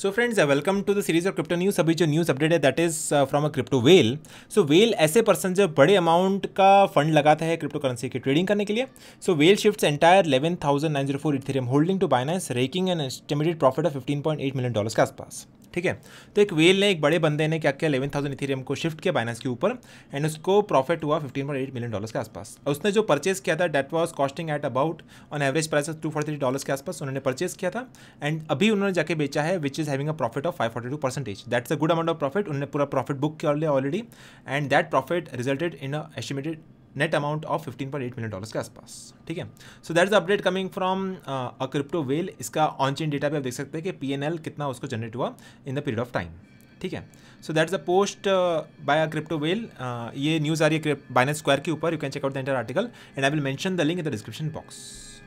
so friends welcome to the series of crypto news अभी जो news update है that is from a crypto whale so whale ऐसे person जो बड़े amount का फंड लगाता है क्रिप्टो करेंसी की ट्रेडिंग करने के लिए so whale shift entire eleven thousand nine zero four Ethereum holding to Binance raking an estimated profit of fifteen point eight million dollars के आसपास ठीक है तो एक वेल ने एक बड़े बंदे ने क्या किया इलेवन थाउजेंड इथेरियम को शिफ्ट किया बाइनेंस के ऊपर एंड उसको प्रॉफिट हुआ fifteen point eight million dollars के आसपास और उसने जो परचेस किया था that was costing at about on average price two forty three dollars के आसपास उन्होंने परचेस किया था एंड अभी उन्होंने जाके बेचा है which is having a profit of five forty two percentage that's a good amount of profit उन्होंने पूरा प्रॉफिट बुक किया already and that profit resulted in a estimated net amount of 15.8 million dollars के आसपास ठीक है so that is update coming from a crypto whale इसका on chain data भी आप देख सकते हैं कि पी कितना उसको जनरेट हुआ in the period of time ठीक है so that is a post by a crypto whale ये न्यूज़ आ रही है बाइनेंस स्क्वायर के ऊपर you can check out the entire article and I will mention the link in the description box